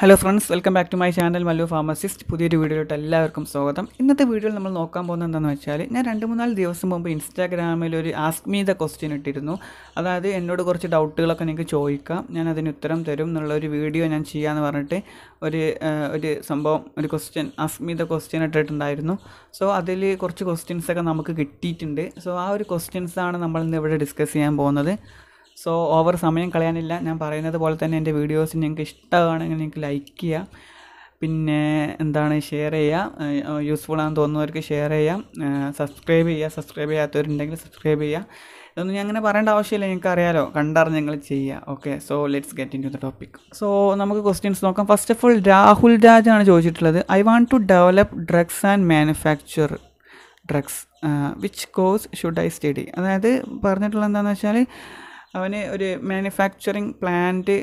hello friends welcome back to my channel Mallu pharmacist പുതിയൊരു വീഡിയോയിലോട്ട് എല്ലാവർക്കും സ്വാഗതം ഇന്നത്തെ വീഡിയോയിൽ നമ്മൾ നോക്കാൻ പോകുന്നത് എന്താണെന്ന് വെച്ചാൽ ഞാൻ രണ്ട് മൂന്നാല് ദിവസം മുമ്പ് ഇൻസ്റ്റാഗ്രാമിൽ ഒരു ആസ്ക് മീ ദ ക്വസ്റ്റ്യൻ ഇട്ടിരുന്നു അതായത് എന്നോട് കുറച്ച് ഡൗട്ടുകളൊക്കെ നിങ്ങൾക്ക് ചോദിക്കാം ഞാൻ അതിന് ഉത്തരം തരും എന്നുള്ള ഒരു വീഡിയോ ഞാൻ ചെയ്യാമെന്ന് പറഞ്ഞിട്ട് ഒരു ഒരു സംഭവം ഒരു question ask me the question ഇട്ടിട്ടുണ്ടായിരുന്നു സോ അതിൽ കുറച്ച് ക്വസ്റ്റ്യൻസൊക്കെ നമുക്ക് കിട്ടിയിട്ടുണ്ട് സോ ആ ഒരു ക്വസ്റ്റ്യൻസാണ് നമ്മൾ ഇന്ന് ഇവിടെ ഡിസ്കസ് ചെയ്യാൻ പോകുന്നത് സോ ഓവർ സമയം കളയാനില്ല ഞാൻ പറയുന്നത് പോലെ തന്നെ എൻ്റെ വീഡിയോസ് നിങ്ങൾക്ക് ഇഷ്ടമാണെങ്കിൽ നിങ്ങൾക്ക് ലൈക്ക് ചെയ്യുക പിന്നെ എന്താണ് ഷെയർ ചെയ്യുക യൂസ്ഫുൾ ആണെന്ന് തോന്നുന്നവർക്ക് ഷെയർ ചെയ്യാം സബ്സ്ക്രൈബ് ചെയ്യുക സബ്സ്ക്രൈബ് ചെയ്യാത്തവരുണ്ടെങ്കിൽ സബ്സ്ക്രൈബ് ചെയ്യുക ഇതൊന്നും ഞാൻ അങ്ങനെ പറയേണ്ട ആവശ്യമില്ല നിങ്ങൾക്ക് അറിയാലോ കണ്ടറിഞ്ഞ് ഞങ്ങൾ ചെയ്യുക okay so let's get into the topic so നമുക്ക് ക്വസ്റ്റ്യൻസ് നോക്കാം ഫസ്റ്റ് ഓഫ് ഓൾ രാഹുൽ രാജാണ് ചോദിച്ചിട്ടുള്ളത് I want to develop drugs and manufacture drugs which course should I study അതായത് പറഞ്ഞിട്ടുള്ള എന്താണെന്ന് വെച്ചാൽ അവന് ഒരു മാനുഫാക്ചറിങ് പ്ലാന്റ്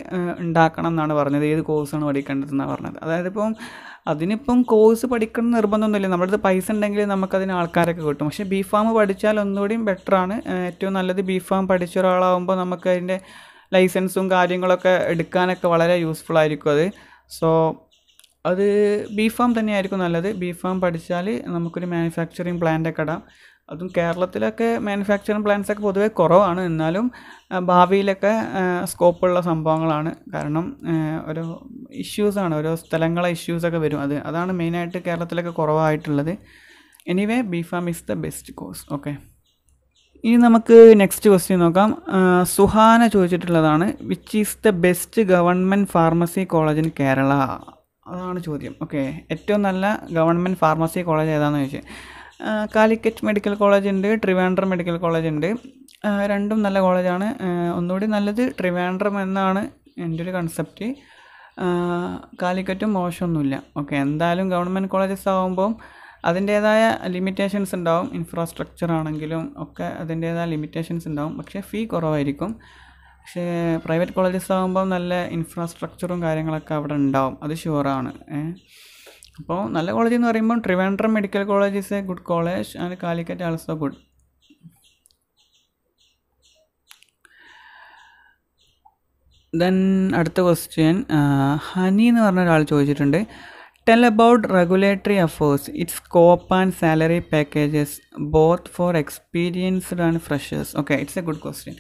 ഉണ്ടാക്കണം എന്നാണ് പറഞ്ഞത് ഏത് കോഴ്സാണ് പഠിക്കേണ്ടതെന്നാണ് പറഞ്ഞത് അതായത് ഇപ്പം അതിനിപ്പം കോഴ്സ് പഠിക്കണം നിർബന്ധമൊന്നുമില്ല നമ്മുടെ പൈസ ഉണ്ടെങ്കിൽ നമുക്കതിന് ആൾക്കാരൊക്കെ കിട്ടും പക്ഷേ ബി ഫാം പഠിച്ചാൽ ഒന്നുകൂടിയും ബെറ്ററാണ് ഏറ്റവും നല്ലത് ബി ഫാം പഠിച്ച ഒരാളാകുമ്പോൾ നമുക്ക് അതിൻ്റെ ലൈസൻസും കാര്യങ്ങളൊക്കെ എടുക്കാനൊക്കെ വളരെ യൂസ്ഫുൾ ആയിരിക്കും അത് സോ അത് ബി ഫാം തന്നെയായിരിക്കും നല്ലത് ബി ഫാം പഠിച്ചാൽ നമുക്കൊരു മാനുഫാക്ചറിങ് പ്ലാന്റ് ഇടാം അതും കേരളത്തിലൊക്കെ മാനുഫാക്ചറിങ് പ്ലാന്റ്സ് ഒക്കെ പൊതുവേ കുറവാണ് എന്നാലും ഭാവിയിലൊക്കെ സ്കോപ്പുള്ള സംഭവങ്ങളാണ് കാരണം ഓരോ ഇഷ്യൂസാണ് ഓരോ സ്ഥലങ്ങളെ ഇഷ്യൂസൊക്കെ വരും അത് അതാണ് മെയിനായിട്ട് കേരളത്തിലൊക്കെ കുറവായിട്ടുള്ളത് anyway B pharm is the best course okay ഇനി നമുക്ക് നെക്സ്റ്റ് ക്വസ്റ്റ്യൻ നോക്കാം സുഹാന ചോദിച്ചിട്ടുള്ളതാണ് which is the best government pharmacy college in Kerala അതാണ് ചോദ്യം ഓക്കെ ഏറ്റവും നല്ല ഗവൺമെൻറ് ഫാർമസി കോളേജ് ഏതാണെന്ന് ചോദിച്ചത് കാലിക്കറ്റ് മെഡിക്കൽ കോളേജ് ഉണ്ട് ട്രിവാൻഡ്രം മെഡിക്കൽ കോളേജ് ഉണ്ട് രണ്ടും നല്ല കോളേജാണ് ഒന്നുകൂടി നല്ലത് ട്രിവാൻഡ്രം എന്നാണ് എൻ്റെ ഒരു കൺസെപ്റ്റ് കാലിക്കറ്റും മോശമൊന്നുമില്ല ഓക്കെ എന്തായാലും ഗവൺമെൻറ് കോളേജസ് ആകുമ്പം അതിൻ്റേതായ ലിമിറ്റേഷൻസ് ഉണ്ടാവും ഇൻഫ്രാസ്ട്രക്ചർ ആണെങ്കിലും ഒക്കെ അതിൻ്റേതായ ലിമിറ്റേഷൻസ് ഉണ്ടാവും പക്ഷേ ഫീ കുറവായിരിക്കും പക്ഷേ പ്രൈവറ്റ് കോളേജസ് ആകുമ്പോൾ നല്ല ഇൻഫ്രാസ്ട്രക്ചറും കാര്യങ്ങളൊക്കെ അവിടെ ഉണ്ടാവും അത് ഷുവറാണ് ഏഹ് അപ്പോൾ നല്ല കോളേജ് എന്ന് പറയുമ്പോൾ Trivandrum medical college is a good college and Calicut also good then അടുത്ത ക്വസ്റ്റ്യൻ ഹനി എന്ന് പറഞ്ഞ ഒരാൾ ചോദിച്ചിട്ടുണ്ട് tell about regulatory affairs its scope and salary packages both for experienced and freshers okay it's a good question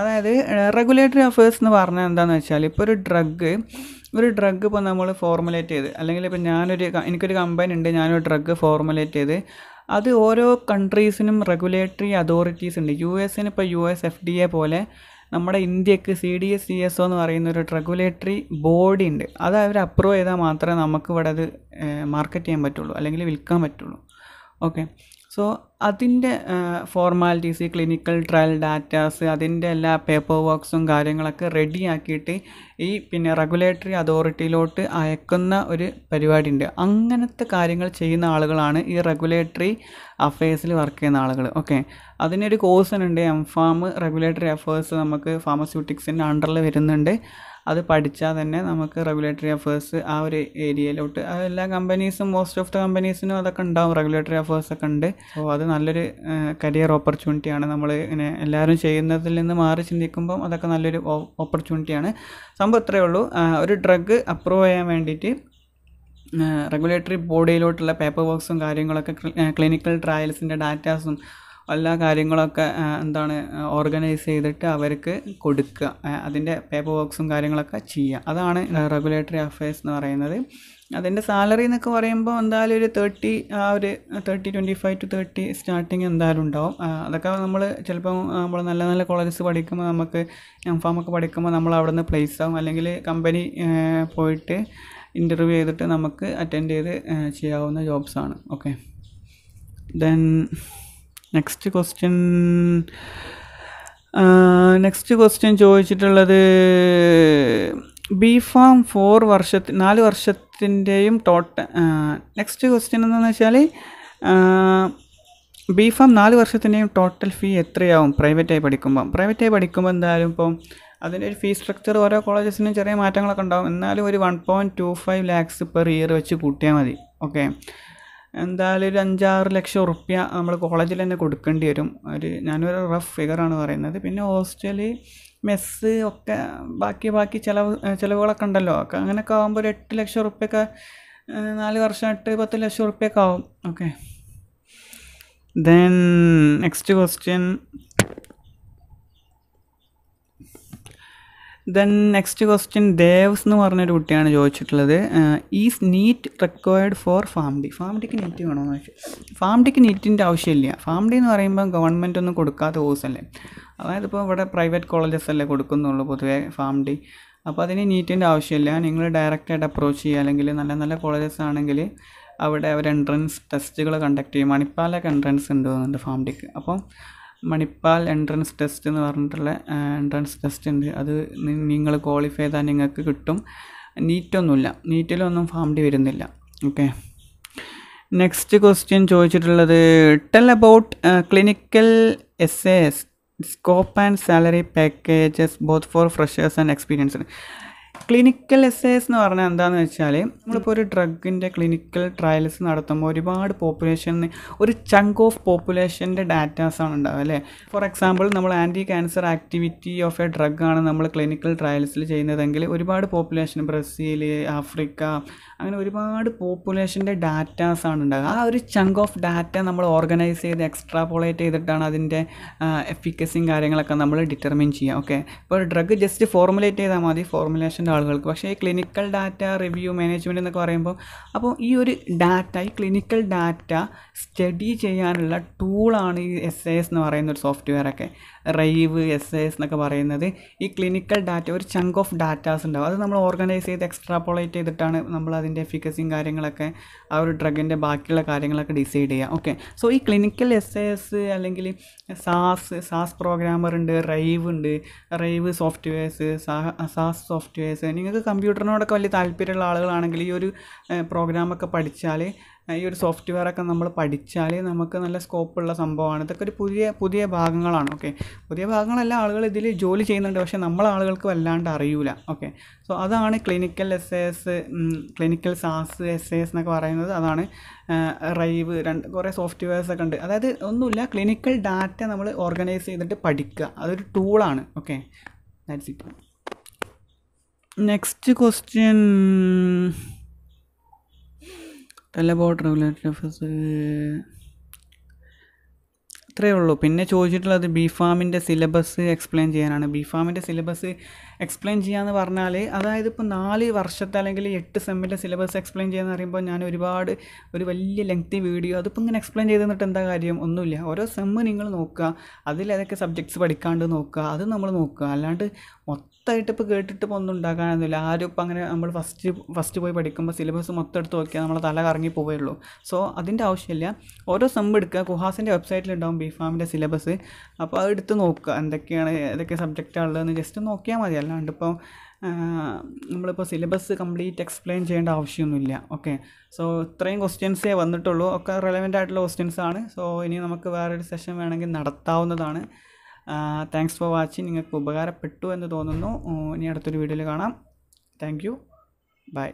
അതായത് regulatory affairs എന്ന് പറഞ്ഞാൽ എന്താണെന്ന് വെച്ചാൽ ഇപ്പോൾ ഒരു ഡ്രഗ് ഒരു ഡ്രഗ് ഇപ്പോൾ നമ്മൾ ഫോർമുലേറ്റ് ചെയ്ത് അല്ലെങ്കിൽ ഇപ്പോൾ ഞാനൊരു എനിക്കൊരു കമ്പനി ഉണ്ട് ഞാനൊരു ഡ്രഗ് ഫോർമുലേറ്റ് ചെയ്ത് അത് ഓരോ കൺട്രീസിനും റെഗുലേറ്ററി അതോറിറ്റീസ് ഉണ്ട് യു എസിന് ഇപ്പോൾ U S F D A പോലെ നമ്മുടെ ഇന്ത്യക്ക് C D S C S O എന്ന് പറയുന്ന ഒരു റെഗുലേറ്ററി ബോഡി ഉണ്ട് അത് അവർ അപ്രൂവ് ചെയ്താൽ മാത്രമേ നമുക്ക് ഇവിടെ അത് മാർക്കറ്റ് ചെയ്യാൻ പറ്റുള്ളൂ അല്ലെങ്കിൽ വിൽക്കാൻ പറ്റുള്ളൂ ഓക്കെ സോ അതിൻ്റെ ഫോർമാലിറ്റീസ് ക്ലിനിക്കൽ ട്രയൽ ഡാറ്റാസ് അതിൻ്റെ എല്ലാ പേപ്പർ വർക്ക്സും കാര്യങ്ങളൊക്കെ റെഡിയാക്കിയിട്ട് ഈ പിന്നെ റെഗുലേറ്ററി അതോറിറ്റിയിലോട്ട് അയക്കുന്ന ഒരു പരിപാടി ഉണ്ട് അങ്ങനത്തെ കാര്യങ്ങൾ ചെയ്യുന്ന ആളുകളാണ് ഈ റെഗുലേറ്ററി അഫയേഴ്സിൽ വർക്ക് ചെയ്യുന്ന ആളുകൾ ഓക്കെ അതിനൊരു കോഴ്സിനുണ്ട് എം ഫാം റെഗുലേറ്ററി അഫേഴ്സ് നമുക്ക് ഫാർമസ്യൂട്ടിക്സിൻ്റെ അണ്ടറിൽ വരുന്നുണ്ട് അത് പഠിച്ചാൽ തന്നെ നമുക്ക് റെഗുലേറ്ററി അഫേഴ്സ് ആ ഒരു ഏരിയയിലോട്ട് എല്ലാ കമ്പനീസും മോസ്റ്റ് ഓഫ് ദ കമ്പനീസിനും അതൊക്കെ ഉണ്ടാവും റെഗുലേറ്ററി ഒക്കെ ഉണ്ട് അപ്പോൾ അത് നല്ലൊരു കരിയർ ഓപ്പർച്യൂണിറ്റിയാണ് നമ്മൾ ഇങ്ങനെ എല്ലാവരും ചെയ്യുന്നതിൽ നിന്ന് മാറി ചിന്തിക്കുമ്പം അതൊക്കെ നല്ലൊരു ഓപ്പർച്യൂണിറ്റിയാണ് സംഭവം ഇത്രയേ ഉള്ളൂ ഒരു ഡ്രഗ് അപ്രൂവ് ചെയ്യാൻ വേണ്ടിയിട്ട് റെഗുലേറ്ററി ബോഡിയിലോട്ടുള്ള പേപ്പർ വർക്ക്സും കാര്യങ്ങളൊക്കെ ക്ലിനിക്കൽ ട്രയൽസിൻ്റെ ഡാറ്റാസും എല്ലാ കാര്യങ്ങളൊക്കെ എന്താണ് ഓർഗനൈസ് ചെയ്തിട്ട് അവർക്ക് കൊടുക്കുക അതിൻ്റെ പേപ്പർ വർക്ക്സും കാര്യങ്ങളൊക്കെ ചെയ്യുക അതാണ് റെഗുലേറ്ററി അഫയേഴ്സ് എന്ന് പറയുന്നത് അതിൻ്റെ സാലറി എന്നൊക്കെ പറയുമ്പോൾ എന്തായാലും ഒരു തേർട്ടി ആ ഒരു thirty twenty five to thirty starting എന്തായാലും ഉണ്ടാവും അതൊക്കെ നമ്മൾ ചിലപ്പോൾ നമ്മൾ നല്ല നല്ല കോളേജസ് പഠിക്കുമ്പോൾ നമുക്ക് എം ഫാം ഒക്കെ പഠിക്കുമ്പോൾ നമ്മൾ അവിടെ നിന്ന് പ്ലേസ് ആവും അല്ലെങ്കിൽ കമ്പനി പോയിട്ട് ഇൻ്റർവ്യൂ ചെയ്തിട്ട് നമുക്ക് അറ്റൻഡ് ചെയ്ത് ചെയ്യാവുന്ന ജോബ്സാണ് okay then next question next question ചോദിച്ചിട്ടുള്ളത് ബി ഫാം ഫോർ വർഷത്തി നാല് വർഷത്തിൻ്റെയും ടോട്ട നെക്സ്റ്റ് ക്വസ്റ്റ്യൻ എന്താണെന്ന് വെച്ചാൽ ബി ഫാം നാല് വർഷത്തിൻ്റെയും ടോട്ടൽ ഫീ എത്രയാവും പ്രൈവറ്റായി പഠിക്കുമ്പം പ്രൈവറ്റായി പഠിക്കുമ്പോൾ എന്തായാലും ഇപ്പം അതിൻ്റെ ഒരു ഫീ സ്ട്രക്ചർ ഓരോ കോളേജസിനും ചെറിയ മാറ്റങ്ങളൊക്കെ ഉണ്ടാവും എന്നാലും ഒരു one point two five lakhs per year വെച്ച് കൂട്ടിയാൽ മതി ഓക്കെ എന്തായാലും ഒരു അഞ്ചാറ് ലക്ഷം ഉറുപ്പ്യ നമ്മൾ കോളേജിൽ തന്നെ കൊടുക്കേണ്ടി വരും ഒരു ഞാനൊരു റഫ് ഫിഗറാണ് പറയുന്നത് പിന്നെ ഹോസ്റ്റല് മെസ്സ് ഒക്കെ ബാക്കി ബാക്കി ചിലവ് ചിലവുകളൊക്കെ ഉണ്ടല്ലോ ഒക്കെ അങ്ങനെയൊക്കെ ആകുമ്പോൾ ഒരു എട്ട് ലക്ഷം ഉറുപ്പ്യൊക്കെ നാല് വർഷമായിട്ട് പത്ത് ലക്ഷം ഉറുപ്പ്യൊക്കെ ആവും okay then next question then next question Devs എന്ന് പറഞ്ഞൊരു കുട്ടിയാണ് ചോദിച്ചിട്ടുള്ളത് is NEET required for pharm D pharm ഡിക്ക് നീറ്റ് വേണമെന്ന് ചോദിച്ചു ഫാം ഡിക്ക് നീറ്റിൻ്റെ ആവശ്യമില്ല ഫാം ഡി എന്ന് പറയുമ്പോൾ ഗവൺമെൻറ് ഒന്നും കൊടുക്കാത്ത കോഴ്സല്ലേ അതായത് ഇപ്പോൾ ഇവിടെ പ്രൈവറ്റ് കോളേജസ് അല്ലേ കൊടുക്കുന്നുള്ളൂ പൊതുവേ ഫാം ഡി അപ്പോൾ അതിന് നീറ്റിൻ്റെ ആവശ്യമില്ല നിങ്ങൾ ഡയറക്റ്റായിട്ട് അപ്രോച്ച് ചെയ്യുക അല്ലെങ്കിൽ നല്ല നല്ല കോളേജസ് ആണെങ്കിൽ അവിടെ അവർ എൻട്രൻസ് ടെസ്റ്റുകൾ കണ്ടക്ട് ചെയ്യും മണിപ്പാലൊക്കെ എൻട്രൻസ് ഉണ്ട് തോന്നുന്നുണ്ട് ഫാം ഡിക്ക് അപ്പം മണിപ്പാൽ എൻട്രൻസ് ടെസ്റ്റ് എന്ന് പറഞ്ഞിട്ടുള്ള എൻട്രൻസ് ടെസ്റ്റ് ഉണ്ട് അത് നിങ്ങൾ ക്വാളിഫൈ ചെയ്താൽ നിങ്ങൾക്ക് കിട്ടും നീറ്റൊന്നുമില്ല നീറ്റിലൊന്നും ഫാം വരുന്നില്ല ഓക്കെ നെക്സ്റ്റ് ക്വസ്റ്റ്യൻ ചോദിച്ചിട്ടുള്ളത് tell about clinical S SAS scope and salary packages both for freshers and experience clinical SAS എന്ന് പറഞ്ഞാൽ എന്താണെന്ന് വെച്ചാൽ നമ്മളിപ്പോൾ ഒരു ഡ്രഗിൻ്റെ ക്ലിനിക്കൽ ട്രയൽസ് നടത്തുമ്പോൾ ഒരുപാട് പോപ്പുലേഷന് ഒരു ചങ്ക് ഓഫ് പോപ്പുലേഷൻ്റെ ഡാറ്റാസാണ് ഉണ്ടാവുക അല്ലേ ഫോർ എക്സാമ്പിൾ നമ്മൾ anti cancer activity of a ഡ്രഗാണ് നമ്മൾ ക്ലിനിക്കൽ ട്രയൽസിൽ ചെയ്യുന്നതെങ്കിൽ ഒരുപാട് പോപ്പുലേഷൻ ബ്രസീൽ ആഫ്രിക്ക അങ്ങനെ ഒരുപാട് പോപ്പുലേഷൻ്റെ ഡാറ്റാസാണ് ഉണ്ടാവുക ആ ഒരു ചങ്ക് ഓഫ് ഡാറ്റ നമ്മൾ ഓർഗനൈസ് ചെയ്ത് എക്സ്ട്രാപോളേറ്റ് ചെയ്തിട്ടാണ് അതിൻ്റെ എഫിക്കസിയും കാര്യങ്ങളൊക്കെ നമ്മൾ ഡിറ്റർമിൻ ചെയ്യുക ഓക്കെ ഇപ്പോൾ ഡ്രഗ് ജസ്റ്റ് ഫോർമുലേറ്റ് ചെയ്താൽ മതി ഫോർമുലേഷൻ്റെ ആളുകൾക്ക് പക്ഷേ ഈ ക്ലിനിക്കൽ ഡാറ്റ റിവ്യൂ മാനേജ്മെൻ്റ് എന്നൊക്കെ പറയുമ്പോൾ അപ്പോൾ ഈ ഒരു ഡാറ്റ ഈ ക്ലിനിക്കൽ ഡാറ്റ സ്റ്റഡി ചെയ്യാനുള്ള ടൂളാണ് ഈ എസ് എസ് എന്ന് പറയുന്ന ഒരു സോഫ്റ്റ്വെയറൊക്കെ റൈവ് എസ് എസ് എന്നൊക്കെ പറയുന്നത് ഈ ക്ലിനിക്കൽ ഡാറ്റ ഒരു ചങ്ക് ഓഫ് ഡാറ്റാസ് ഉണ്ടാവും അത് നമ്മൾ ഓർഗനൈസ് ചെയ്ത് എക്സ്ട്രാപോളേറ്റ് ചെയ്തിട്ടാണ് നമ്മൾ അതിൻ്റെ എഫിക്കസിയും കാര്യങ്ങളൊക്കെ ആ ഒരു ഡ്രഗിൻ്റെ ബാക്കിയുള്ള കാര്യങ്ങളൊക്കെ ഡിസൈഡ് ചെയ്യുക ഓക്കെ സോ ഈ ക്ലിനിക്കൽ എസ് എസ് അല്ലെങ്കിൽ സാസ് സാസ് പ്രോഗ്രാമർ ഉണ്ട് റൈവ് ഉണ്ട് റൈവ് സോഫ്റ്റ്വെയർസ് സാസ് സോഫ്റ്റ്വെയർസ് നിങ്ങൾക്ക് കമ്പ്യൂട്ടറിനോടൊക്കെ വലിയ താല്പര്യമുള്ള ആളുകളാണെങ്കിൽ ഈ ഒരു പ്രോഗ്രാമൊക്കെ പഠിച്ചാൽ ഈ ഒരു സോഫ്റ്റ്വെയർ ഒക്കെ നമ്മൾ പഠിച്ചാൽ നമുക്ക് നല്ല സ്കോപ്പുള്ള സംഭവമാണ് ഇതൊക്കെ ഒരു പുതിയ പുതിയ ഭാഗങ്ങളാണ് ഓക്കെ പുതിയ ഭാഗങ്ങളെല്ലാം ആളുകൾ ഇതിൽ ജോലി ചെയ്യുന്നുണ്ട് പക്ഷേ നമ്മൾ ആളുകൾക്ക് വല്ലാണ്ട് അറിയൂല ഓക്കെ സോ അതാണ് clinical S S clinical SAS S S എന്നൊക്കെ പറയുന്നത് അതാണ് റൈവ് രണ്ട് കുറേ സോഫ്റ്റ്വെയർസ് ഒക്കെ ഉണ്ട് അതായത് ഒന്നുമില്ല ക്ലിനിക്കൽ ഡാറ്റ നമ്മൾ ഓർഗനൈസ് ചെയ്തിട്ട് പഠിക്കുക അതൊരു ടൂളാണ് okay that's it next question ടെലബോട്ട് റെഗുലേറ്ററി ഓഫീസ് അത്രയേ ഉള്ളൂ പിന്നെ ചോദിച്ചിട്ടുള്ളത് ബി ഫാമിൻ്റെ സിലബസ് എക്സ്പ്ലെയിൻ ചെയ്യാനാണ് ബി ഫാമിൻ്റെ സിലബസ് എക്സ്പ്ലെയിൻ ചെയ്യാന്ന് പറഞ്ഞാൽ അതായത് ഇപ്പോൾ നാല് വർഷത്തെ അല്ലെങ്കിൽ എട്ട് സെമ്മിൻ്റെ സിലബസ് എക്സ്പ്ലെയിൻ ചെയ്യാന്ന് പറയുമ്പോൾ ഞാൻ ഒരുപാട് ഒരു വലിയ ലെങ്തി വീഡിയോ അതിപ്പോൾ ഇങ്ങനെ എക്സ്പ്ലെയിൻ ചെയ്ത് തന്നിട്ട് എന്താ കാര്യം ഒന്നുമില്ല ഓരോ സെമ്മ് നിങ്ങൾ നോക്കുക അതിൽ ഏതൊക്കെ സബ്ജക്ട്സ് പഠിക്കാണ്ട് നോക്കുക അത് നമ്മൾ നോക്കുക അല്ലാണ്ട് മൊത്തമായിട്ട് ഇപ്പോൾ കേട്ടിട്ട് ഇപ്പോൾ ഒന്നും ഉണ്ടാക്കാനൊന്നുമില്ല ആരും ഇപ്പോൾ അങ്ങനെ നമ്മൾ ഫസ്റ്റ് ഫസ്റ്റ് പോയി പഠിക്കുമ്പോൾ സിലബസ് മൊത്തം എടുത്ത് നോക്കിയാൽ നമ്മളെ തല കറങ്ങി പോവുകയുള്ളൂ സോ അതിൻ്റെ ആവശ്യമില്ല ഓരോ സെമ്മ് എടുക്കുക കുഹാസിൻ്റെ വെബ്സൈറ്റിലുണ്ടാവും ബി ഫാമിൻ്റെ സിലബസ് അപ്പോൾ അത് എടുത്ത് നോക്കുക എന്തൊക്കെയാണ് ഏതൊക്കെ സബ്ജക്റ്റാണുള്ളതെന്ന് ജസ്റ്റ് നോക്കിയാൽ മതി അല്ലാണ്ട് ഇപ്പോൾ നമ്മളിപ്പോൾ സിലബസ് കംപ്ലീറ്റ് എക്സ്പ്ലെയിൻ ചെയ്യേണ്ട ആവശ്യമൊന്നുമില്ല ഓക്കെ സോ ഇത്രയും ക്വസ്റ്റ്യൻസേ വന്നിട്ടുള്ളൂ ഒക്കെ റെലവെൻ്റ് ആയിട്ടുള്ള ക്വസ്റ്റ്യൻസ് ആണ് സോ ഇനി നമുക്ക് വേറൊരു സെഷൻ വേണമെങ്കിൽ നടത്താവുന്നതാണ് താങ്ക്സ് ഫോർ വാച്ചിങ് നിങ്ങൾക്ക് ഉപകാരപ്പെട്ടു എന്ന് തോന്നുന്നു ഇനി അടുത്തൊരു വീഡിയോയിൽ കാണാം താങ്ക് യു ബൈ